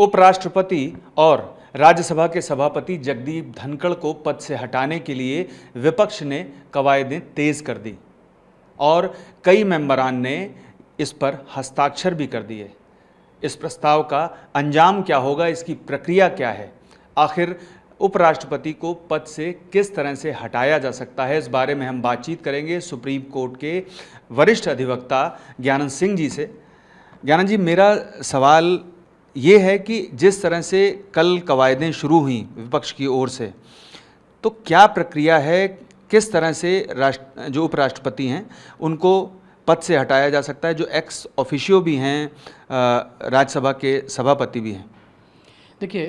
उपराष्ट्रपति और राज्यसभा के सभापति जगदीप धनखड़ को पद से हटाने के लिए विपक्ष ने कवायदें तेज़ कर दी और कई मेंबरान ने इस पर हस्ताक्षर भी कर दिए इस प्रस्ताव का अंजाम क्या होगा इसकी प्रक्रिया क्या है आखिर उपराष्ट्रपति को पद से किस तरह से हटाया जा सकता है इस बारे में हम बातचीत करेंगे सुप्रीम कोर्ट के वरिष्ठ अधिवक्ता ज्ञानन सिंह जी से ज्ञानंद जी मेरा सवाल ये है कि जिस तरह से कल कवायदें शुरू हुई विपक्ष की ओर से तो क्या प्रक्रिया है किस तरह से राष्ट्र जो उपराष्ट्रपति हैं उनको पद से हटाया जा सकता है जो एक्स ऑफिशियो भी हैं राज्यसभा के सभापति भी हैं देखिए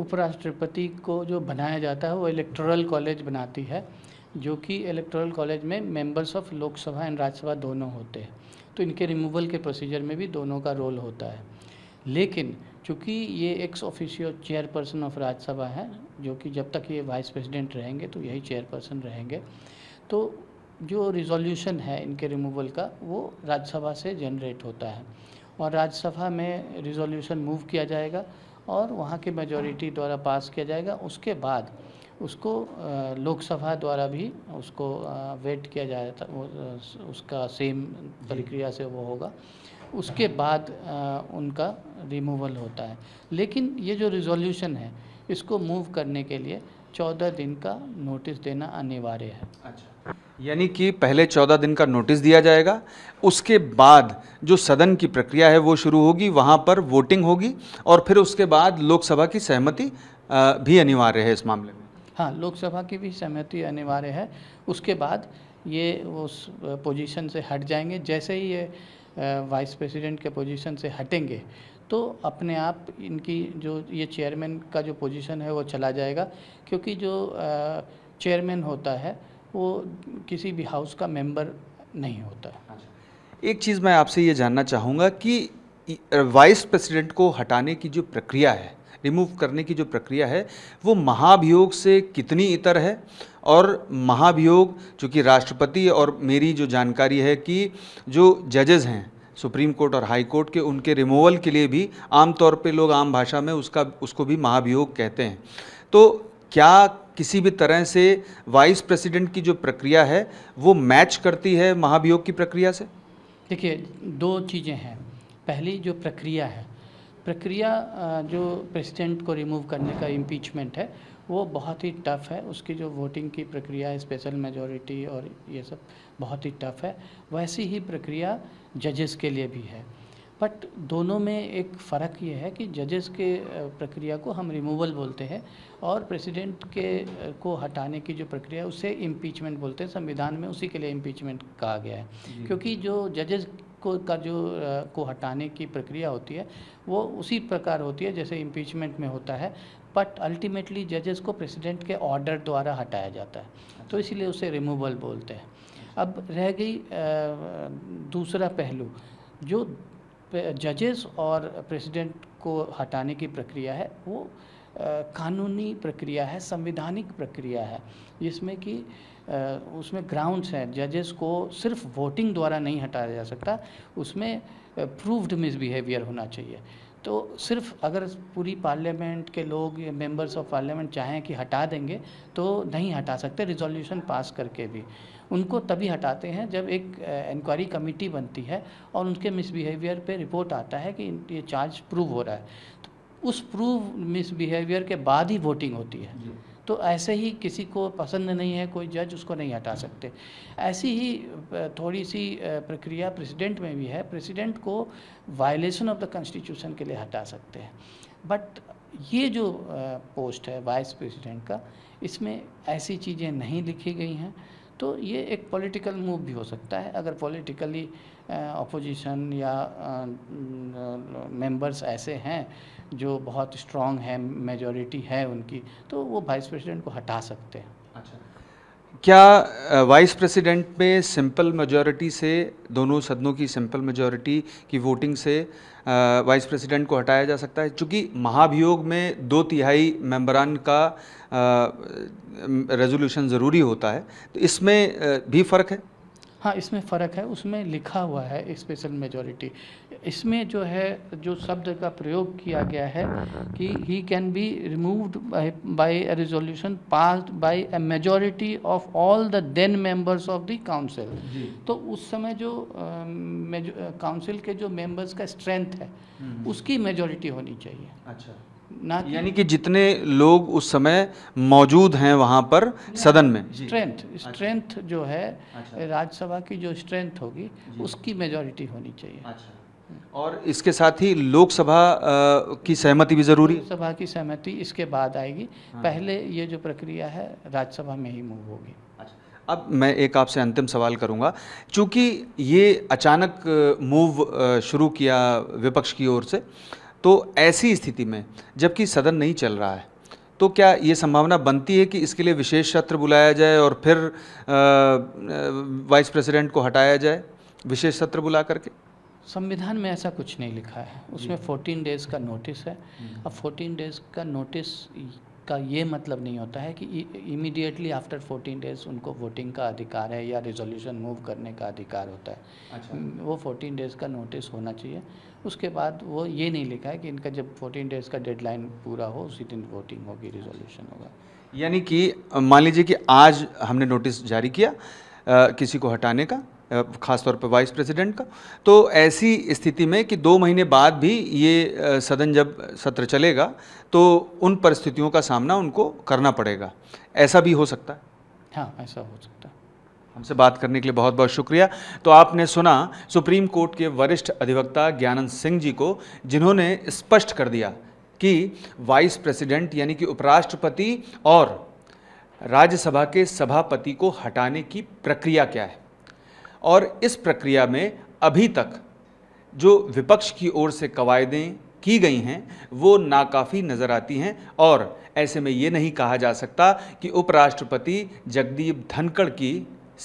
उपराष्ट्रपति को जो बनाया जाता है वो इलेक्टोरल कॉलेज बनाती है जो कि इलेक्टोरल कॉलेज में members of Lok Sabha and Rajya Sabha दोनों होते हैं तो इनके रिमूवल के प्रोसीजर में भी दोनों का रोल होता है लेकिन चूँकि ये ex officio chairperson of Rajya Sabha है जो कि जब तक ये वाइस प्रेसिडेंट रहेंगे तो यही चेयरपर्सन रहेंगे तो जो रिजोल्यूशन है इनके रिमूवल का वो राज्यसभा से जनरेट होता है और राज्यसभा में रिजोल्यूशन मूव किया जाएगा और वहाँ के मेजोरिटी द्वारा पास किया जाएगा उसके बाद उसको लोकसभा द्वारा भी उसको वेट किया जाता उसका सेम प्रक्रिया से वो होगा उसके बाद उनका रिमूवल होता है लेकिन ये जो रिजोल्यूशन है इसको मूव करने के लिए चौदह दिन का नोटिस देना अनिवार्य है अच्छा यानी कि पहले चौदह दिन का नोटिस दिया जाएगा उसके बाद जो सदन की प्रक्रिया है वो शुरू होगी वहाँ पर वोटिंग होगी और फिर उसके बाद लोकसभा की सहमति भी अनिवार्य है इस मामले में हाँ लोकसभा की भी सहमति अनिवार्य है उसके बाद ये उस पोजीशन से हट जाएंगे जैसे ही ये वाइस प्रेसिडेंट के पोजीशन से हटेंगे तो अपने आप इनकी जो ये चेयरमैन का जो पोजीशन है वो चला जाएगा क्योंकि जो चेयरमैन होता है वो किसी भी हाउस का मेंबर नहीं होता है अच्छा, एक चीज़ मैं आपसे ये जानना चाहूँगा कि वाइस प्रेसिडेंट को हटाने की जो प्रक्रिया है रिमूव करने की जो प्रक्रिया है वो महाभियोग से कितनी इतर है और महाभियोग चूँकि राष्ट्रपति और मेरी जो जानकारी है कि जो जजेज़ हैं सुप्रीम कोर्ट और हाई कोर्ट के उनके रिमूवल के लिए भी आमतौर पे लोग आम भाषा में उसका उसको भी महाभियोग कहते हैं तो क्या किसी भी तरह से वाइस प्रेसिडेंट की जो प्रक्रिया है वो मैच करती है महाभियोग की प्रक्रिया से देखिए दो चीज़ें हैं पहली जो प्रक्रिया है प्रक्रिया जो प्रेसिडेंट को रिमूव करने का इम्पीचमेंट है वो बहुत ही टफ़ है उसकी जो वोटिंग की प्रक्रिया स्पेशल मेजोरिटी और ये सब बहुत ही टफ़ है वैसी ही प्रक्रिया जजेस के लिए भी है बट दोनों में एक फ़र्क ये है कि जजेस के प्रक्रिया को हम रिमूवल बोलते हैं और प्रेसिडेंट के को हटाने की जो प्रक्रिया है उसे इम्पीचमेंट बोलते हैं संविधान में उसी के लिए इम्पीचमेंट कहा गया है क्योंकि जो जजेस को का जो को हटाने की प्रक्रिया होती है वो उसी प्रकार होती है जैसे इम्पीचमेंट में होता है बट अल्टीमेटली जजेस को प्रेसिडेंट के ऑर्डर द्वारा हटाया जाता है तो इसीलिए उसे रिमूवल बोलते हैं अब रह गई दूसरा पहलू जो जजेस और प्रेसिडेंट को हटाने की प्रक्रिया है वो कानूनी प्रक्रिया है संविधानिक प्रक्रिया है जिसमें कि उसमें ग्राउंड्स हैं जजेस को सिर्फ वोटिंग द्वारा नहीं हटाया जा सकता उसमें प्रूव्ड मिसबिहेवियर होना चाहिए तो सिर्फ अगर पूरी पार्लियामेंट के लोग मेंबर्स ऑफ पार्लियामेंट चाहें कि हटा देंगे तो नहीं हटा सकते रिजोल्यूशन पास करके भी उनको तभी हटाते हैं जब एक इंक्वायरी कमेटी बनती है और उनके मिसबिहेवियर पे रिपोर्ट आता है कि ये चार्ज प्रूव हो रहा है तो उस प्रूव मिसबिहेवियर के बाद ही वोटिंग होती है तो ऐसे ही किसी को पसंद नहीं है कोई जज उसको नहीं हटा सकते ऐसी ही थोड़ी सी प्रक्रिया प्रेसिडेंट में भी है प्रेसिडेंट को वायलेशन ऑफ द कॉन्स्टिट्यूशन के लिए हटा सकते हैं बट ये जो पोस्ट है वाइस प्रेसिडेंट का इसमें ऐसी चीज़ें नहीं लिखी गई हैं तो ये एक पॉलिटिकल मूव भी हो सकता है अगर पॉलिटिकली अपोजिशन या मेंबर्स ऐसे हैं जो बहुत स्ट्रॉन्ग हैं मेजॉरिटी है उनकी तो वो वाइस प्रेसिडेंट को हटा सकते हैं क्या वाइस प्रेसिडेंट में सिंपल मेजॉरिटी से दोनों सदनों की सिंपल मेजोरिटी की वोटिंग से वाइस प्रेसिडेंट को हटाया जा सकता है क्योंकि महाभियोग में दो तिहाई मेंबरान का रेजोल्यूशन ज़रूरी होता है तो इसमें भी फ़र्क है हाँ इसमें फ़र्क है उसमें लिखा हुआ है स्पेशल मेजॉरिटी इसमें जो है जो शब्द का प्रयोग किया गया है कि he can be removed by a resolution pass by a majority of all the then members of the council तो उस समय जो काउंसिल के जो मेंबर्स का स्ट्रेंथ है हम्म। उसकी मेजोरिटी होनी चाहिए अच्छा ना यानी कि जितने लोग उस समय मौजूद हैं वहाँ पर सदन में स्ट्रेंथ स्ट्रेंथ अच्छा। जो है अच्छा। राज्यसभा की जो स्ट्रेंथ होगी उसकी मेजोरिटी होनी चाहिए अच्छा। और इसके साथ ही लोकसभा की सहमति भी जरूरी लोकसभा की सहमति इसके बाद आएगी हाँ। पहले ये जो प्रक्रिया है राज्यसभा में ही मूव होगी अच्छा। अब मैं एक आपसे अंतिम सवाल करूंगा क्योंकि ये अचानक मूव शुरू किया विपक्ष की ओर से तो ऐसी स्थिति में जबकि सदन नहीं चल रहा है तो क्या ये संभावना बनती है कि इसके लिए विशेष सत्र बुलाया जाए और फिर वाइस प्रेसिडेंट को हटाया जाए विशेष सत्र बुला करके संविधान में ऐसा कुछ नहीं लिखा है उसमें फ़ोर्टीन डेज़ का नोटिस है हम्म। अब फोर्टीन डेज़ का नोटिस का ये मतलब नहीं होता है कि इमीडिएटली आफ्टर फोर्टीन डेज उनको वोटिंग का अधिकार है या रिजोल्यूशन मूव करने का अधिकार होता है अच्छा। हम्म, वो फोर्टीन डेज़ का नोटिस होना चाहिए उसके बाद वो ये नहीं लिखा है कि इनका जब फोर्टीन डेज़ का डेडलाइन पूरा हो उसी दिन वोटिंग होगी रेजोल्यूशन अच्छा। होगा यानी कि मान लीजिए कि आज हमने नोटिस जारी किया आ, किसी को हटाने का खासतौर पर वाइस प्रेसिडेंट का तो ऐसी स्थिति में कि दो महीने बाद भी ये सदन जब सत्र चलेगा तो उन परिस्थितियों का सामना उनको करना पड़ेगा ऐसा भी हो सकता है हाँ ऐसा हो सकता है हमसे बात करने के लिए बहुत बहुत शुक्रिया तो आपने सुना सुप्रीम कोर्ट के वरिष्ठ अधिवक्ता ज्ञानंद सिंह जी को जिन्होंने स्पष्ट कर दिया कि वाइस प्रेसिडेंट यानी कि उपराष्ट्रपति और राज्यसभा के सभापति को हटाने की प्रक्रिया क्या है और इस प्रक्रिया में अभी तक जो विपक्ष की ओर से कवायदें की गई हैं वो नाकाफ़ी नज़र आती हैं और ऐसे में ये नहीं कहा जा सकता कि उपराष्ट्रपति जगदीप धनखड़ की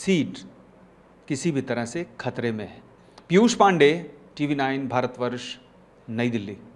सीट किसी भी तरह से खतरे में है पीयूष पांडे टीवी नाइन भारतवर्ष नई दिल्ली